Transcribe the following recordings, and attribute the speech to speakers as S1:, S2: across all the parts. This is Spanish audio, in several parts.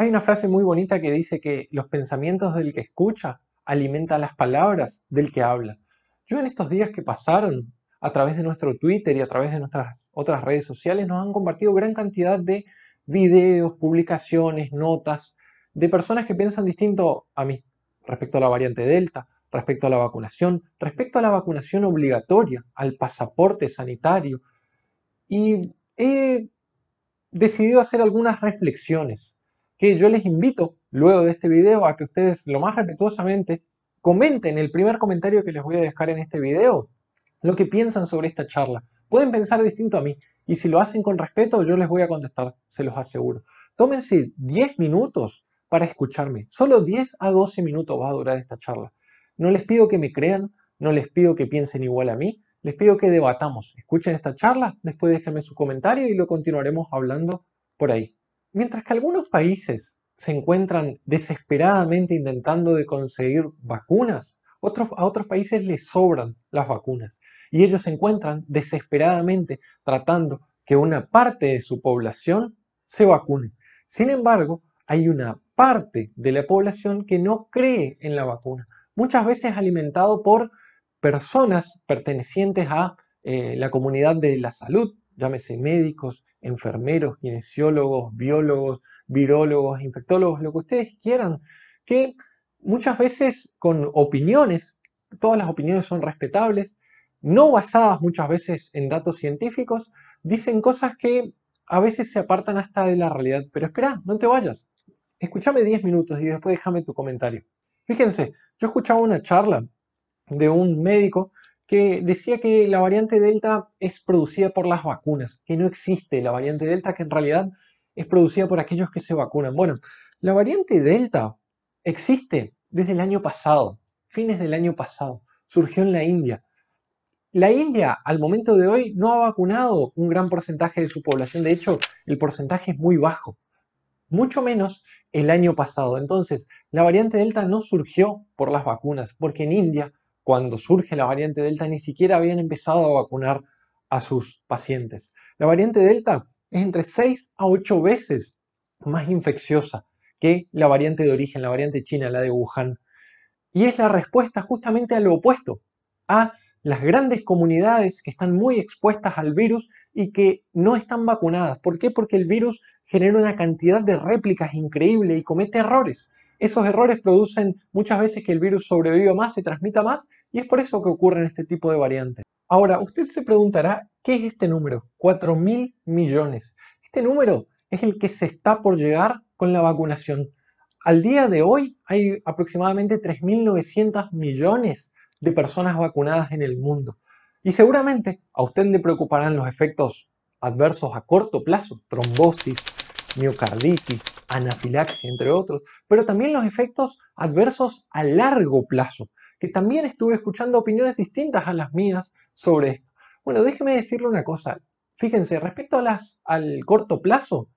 S1: Hay una frase muy bonita que dice que los pensamientos del que escucha alimentan las palabras del que habla. Yo en estos días que pasaron a través de nuestro Twitter y a través de nuestras otras redes sociales nos han compartido gran cantidad de videos, publicaciones, notas de personas que piensan distinto a mí respecto a la variante Delta, respecto a la vacunación, respecto a la vacunación obligatoria, al pasaporte sanitario. Y he decidido hacer algunas reflexiones que yo les invito luego de este video a que ustedes lo más respetuosamente comenten el primer comentario que les voy a dejar en este video, lo que piensan sobre esta charla. Pueden pensar distinto a mí y si lo hacen con respeto yo les voy a contestar, se los aseguro. Tómense 10 minutos para escucharme. Solo 10 a 12 minutos va a durar esta charla. No les pido que me crean, no les pido que piensen igual a mí, les pido que debatamos. Escuchen esta charla, después déjenme su comentario y lo continuaremos hablando por ahí. Mientras que algunos países se encuentran desesperadamente intentando de conseguir vacunas, a otros países les sobran las vacunas y ellos se encuentran desesperadamente tratando que una parte de su población se vacune. Sin embargo, hay una parte de la población que no cree en la vacuna, muchas veces alimentado por personas pertenecientes a eh, la comunidad de la salud, llámese médicos, enfermeros, kinesiólogos, biólogos, virólogos, infectólogos, lo que ustedes quieran, que muchas veces con opiniones, todas las opiniones son respetables, no basadas muchas veces en datos científicos, dicen cosas que a veces se apartan hasta de la realidad. Pero espera, no te vayas. Escúchame 10 minutos y después déjame tu comentario. Fíjense, yo escuchaba una charla de un médico que decía que la variante Delta es producida por las vacunas, que no existe la variante Delta, que en realidad es producida por aquellos que se vacunan. Bueno, la variante Delta existe desde el año pasado, fines del año pasado, surgió en la India. La India al momento de hoy no ha vacunado un gran porcentaje de su población, de hecho el porcentaje es muy bajo, mucho menos el año pasado. Entonces, la variante Delta no surgió por las vacunas, porque en India cuando surge la variante Delta, ni siquiera habían empezado a vacunar a sus pacientes. La variante Delta es entre 6 a 8 veces más infecciosa que la variante de origen, la variante china, la de Wuhan. Y es la respuesta justamente a lo opuesto, a las grandes comunidades que están muy expuestas al virus y que no están vacunadas. ¿Por qué? Porque el virus genera una cantidad de réplicas increíble y comete errores. Esos errores producen muchas veces que el virus sobreviva más, se transmita más, y es por eso que ocurren este tipo de variantes. Ahora, usted se preguntará, ¿qué es este número? 4000 millones. Este número es el que se está por llegar con la vacunación. Al día de hoy hay aproximadamente 3.900 millones de personas vacunadas en el mundo. Y seguramente a usted le preocuparán los efectos adversos a corto plazo, trombosis, miocarditis, anafilaxia, entre otros, pero también los efectos adversos a largo plazo, que también estuve escuchando opiniones distintas a las mías sobre esto. Bueno, déjeme decirle una cosa. Fíjense, respecto a las, al corto plazo,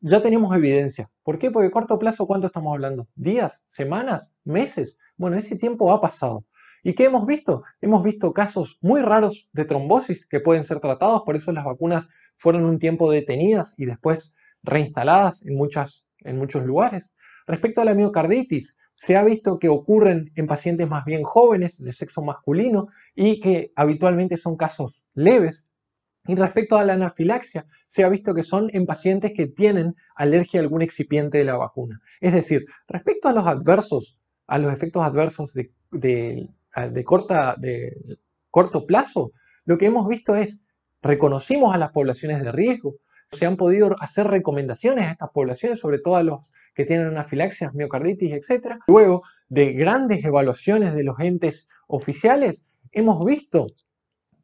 S1: ya tenemos evidencia. ¿Por qué? Porque corto plazo, ¿cuánto estamos hablando? ¿Días? ¿Semanas? ¿Meses? Bueno, ese tiempo ha pasado. ¿Y qué hemos visto? Hemos visto casos muy raros de trombosis que pueden ser tratados, por eso las vacunas fueron un tiempo detenidas y después reinstaladas en, muchas, en muchos lugares. Respecto a la miocarditis, se ha visto que ocurren en pacientes más bien jóvenes de sexo masculino y que habitualmente son casos leves. Y respecto a la anafilaxia, se ha visto que son en pacientes que tienen alergia a algún excipiente de la vacuna. Es decir, respecto a los adversos, a los efectos adversos de, de, corta, de corto plazo, lo que hemos visto es, reconocimos a las poblaciones de riesgo, se han podido hacer recomendaciones a estas poblaciones, sobre todo a los que tienen anafilaxias, miocarditis, etc. Luego de grandes evaluaciones de los entes oficiales, hemos visto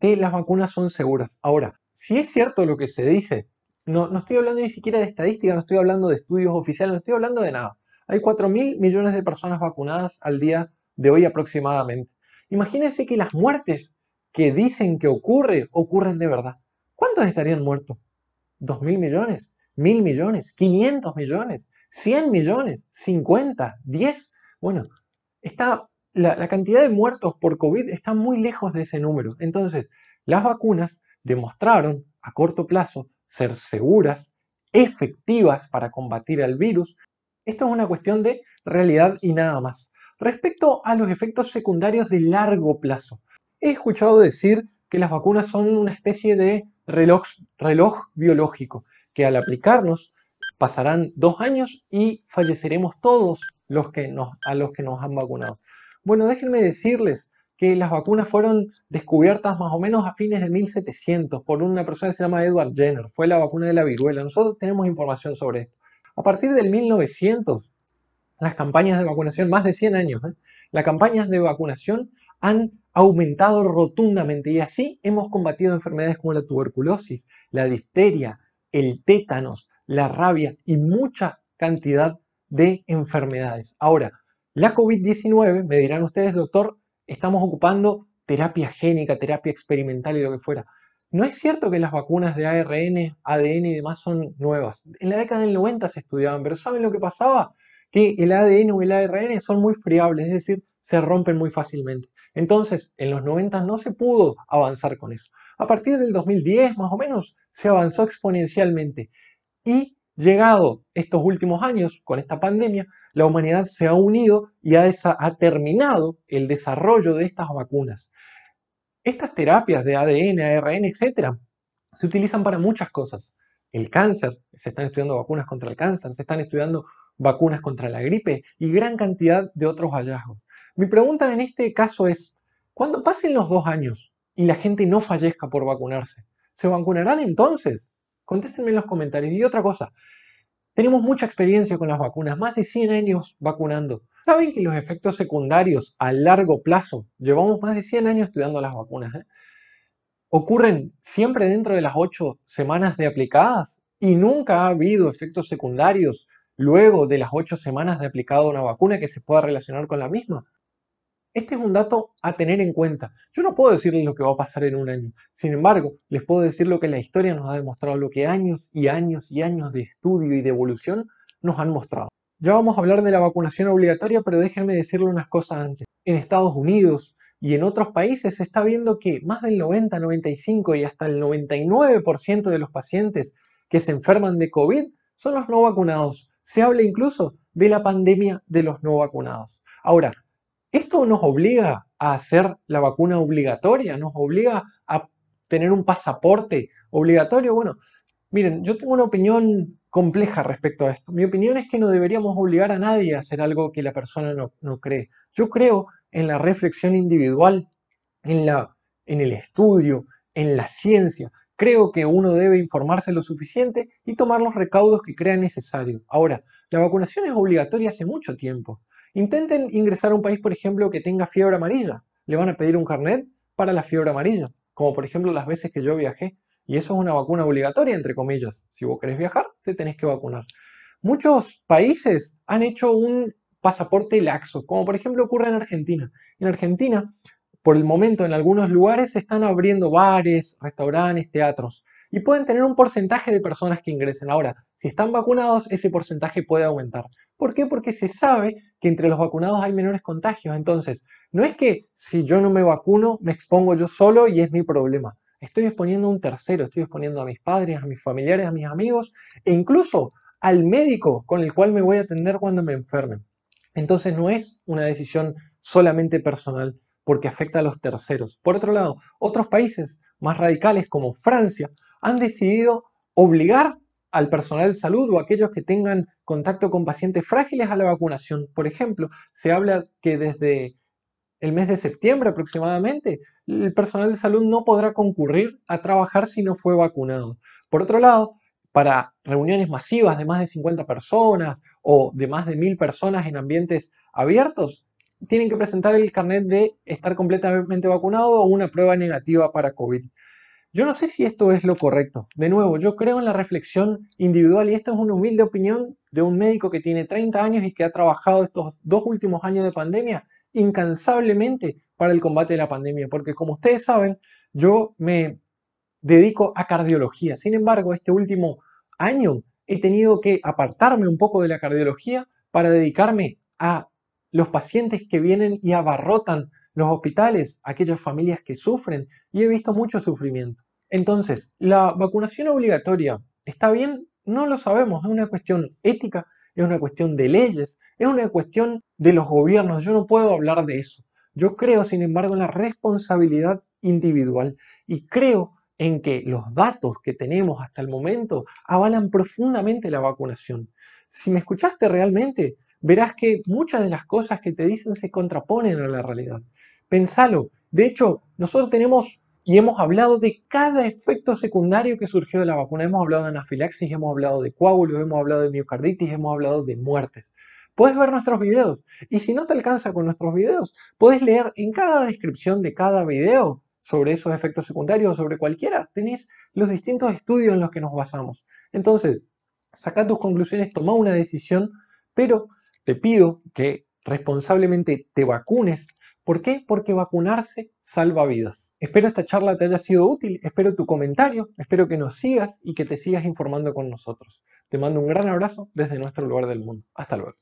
S1: que las vacunas son seguras. Ahora, si es cierto lo que se dice, no, no estoy hablando ni siquiera de estadística, no estoy hablando de estudios oficiales, no estoy hablando de nada. Hay 4 mil millones de personas vacunadas al día de hoy aproximadamente. Imagínense que las muertes que dicen que ocurre, ocurren de verdad. ¿Cuántos estarían muertos? ¿2000 mil millones, mil millones, 500 millones, 100 millones, 50, 10. Bueno, está, la, la cantidad de muertos por COVID está muy lejos de ese número. Entonces, las vacunas demostraron a corto plazo ser seguras, efectivas para combatir al virus. Esto es una cuestión de realidad y nada más. Respecto a los efectos secundarios de largo plazo, he escuchado decir que las vacunas son una especie de reloj, reloj biológico, que al aplicarnos pasarán dos años y falleceremos todos los que nos, a los que nos han vacunado. Bueno, déjenme decirles que las vacunas fueron descubiertas más o menos a fines de 1700 por una persona que se llama Edward Jenner. Fue la vacuna de la viruela. Nosotros tenemos información sobre esto. A partir del 1900, las campañas de vacunación, más de 100 años, ¿eh? las campañas de vacunación han aumentado rotundamente y así hemos combatido enfermedades como la tuberculosis, la difteria, el tétanos, la rabia y mucha cantidad de enfermedades. Ahora, la COVID-19, me dirán ustedes, doctor, estamos ocupando terapia génica, terapia experimental y lo que fuera. No es cierto que las vacunas de ARN, ADN y demás son nuevas. En la década del 90 se estudiaban, pero ¿saben lo que pasaba? Que el ADN o el ARN son muy friables, es decir, se rompen muy fácilmente. Entonces, en los 90 no se pudo avanzar con eso. A partir del 2010, más o menos, se avanzó exponencialmente. Y llegado estos últimos años, con esta pandemia, la humanidad se ha unido y ha, ha terminado el desarrollo de estas vacunas. Estas terapias de ADN, ARN, etcétera, se utilizan para muchas cosas. El cáncer, se están estudiando vacunas contra el cáncer, se están estudiando vacunas contra la gripe y gran cantidad de otros hallazgos. Mi pregunta en este caso es, cuando pasen los dos años y la gente no fallezca por vacunarse, ¿se vacunarán entonces? Contéstenme en los comentarios. Y otra cosa, tenemos mucha experiencia con las vacunas, más de 100 años vacunando. ¿Saben que los efectos secundarios a largo plazo, llevamos más de 100 años estudiando las vacunas, eh, ocurren siempre dentro de las 8 semanas de aplicadas y nunca ha habido efectos secundarios luego de las ocho semanas de aplicado una vacuna que se pueda relacionar con la misma. Este es un dato a tener en cuenta. Yo no puedo decirles lo que va a pasar en un año. Sin embargo, les puedo decir lo que la historia nos ha demostrado, lo que años y años y años de estudio y de evolución nos han mostrado. Ya vamos a hablar de la vacunación obligatoria, pero déjenme decirle unas cosas antes. En Estados Unidos y en otros países se está viendo que más del 90, 95 y hasta el 99% de los pacientes que se enferman de COVID son los no vacunados. Se habla incluso de la pandemia de los no vacunados. Ahora, esto nos obliga a hacer la vacuna obligatoria, nos obliga a tener un pasaporte obligatorio. Bueno, miren, yo tengo una opinión compleja respecto a esto. Mi opinión es que no deberíamos obligar a nadie a hacer algo que la persona no, cree. Yo creo en la reflexión individual, en, la, en el estudio, en la ciencia. Creo que uno debe informarse lo suficiente y tomar los recaudos que crea necesario. Ahora, la vacunación es obligatoria hace mucho tiempo. Intenten ingresar a un país, por ejemplo, que tenga fiebre amarilla. Le van a pedir un carnet para la fiebre amarilla, como por ejemplo las veces que yo viajé. Y eso es una vacuna obligatoria, entre comillas. Si vos querés viajar, te tenés que vacunar. Muchos países han hecho un pasaporte laxo, como por ejemplo ocurre en Argentina. En Argentina por el momento en algunos lugares se están abriendo bares, restaurantes, teatros y pueden tener un porcentaje de personas que ingresen. Ahora, si están vacunados, ese porcentaje puede aumentar. ¿Por qué? Porque se sabe que entre los vacunados hay menores contagios. Entonces, no es que si yo no me vacuno, me expongo yo solo y es mi problema. Estoy exponiendo a un tercero, estoy exponiendo a mis padres, a mis familiares, a mis amigos e incluso al médico con el cual me voy a atender cuando me enferme. Entonces no es una decisión solamente personal, porque afecta a los terceros. Por otro lado, otros países más radicales como Francia han decidido obligar al personal de salud o aquellos que tengan contacto con pacientes frágiles a la vacunación. Por ejemplo, se habla que desde el mes de septiembre aproximadamente, el personal de salud no podrá concurrir a trabajar si no fue vacunado. Por otro lado, para reuniones masivas de más de 50 personas o de más de 1000 personas en ambientes abiertos, tienen que presentar el carnet de estar completamente vacunado o una prueba negativa para COVID. Yo no sé si esto es lo correcto. De nuevo, yo creo en la reflexión individual y esto es una humilde opinión de un médico que tiene 30 años y que ha trabajado estos dos últimos años de pandemia incansablemente para el combate de la pandemia, porque como ustedes saben, yo me dedico a cardiología. Sin embargo, este último año he tenido que apartarme un poco de la cardiología para dedicarme a los pacientes que vienen y abarrotan los hospitales, aquellas familias que sufren, y he visto mucho sufrimiento. Entonces, ¿la vacunación obligatoria está bien? No lo sabemos, es una cuestión ética, es una cuestión de leyes, es una cuestión de los gobiernos, yo no puedo hablar de eso. Yo creo, sin embargo, en la responsabilidad individual y creo en que los datos que tenemos hasta el momento avalan profundamente la vacunación. Si me escuchaste realmente, verás que muchas de las cosas que te dicen se contraponen a la realidad. Pensalo. De hecho, nosotros tenemos y hemos hablado de cada efecto secundario que surgió de la vacuna. Hemos hablado de anafilaxis, hemos hablado de coágulos, hemos hablado de miocarditis, hemos hablado de muertes. Puedes ver nuestros videos y si no te alcanza con nuestros videos, puedes leer en cada descripción de cada video sobre esos efectos secundarios o sobre cualquiera. Tenés los distintos estudios en los que nos basamos. Entonces, saca tus conclusiones, toma una decisión, pero te pido que responsablemente te vacunes. ¿Por qué? Porque vacunarse salva vidas. Espero esta charla te haya sido útil, espero tu comentario, espero que nos sigas y que te sigas informando con nosotros. Te mando un gran abrazo desde nuestro lugar del mundo. Hasta luego.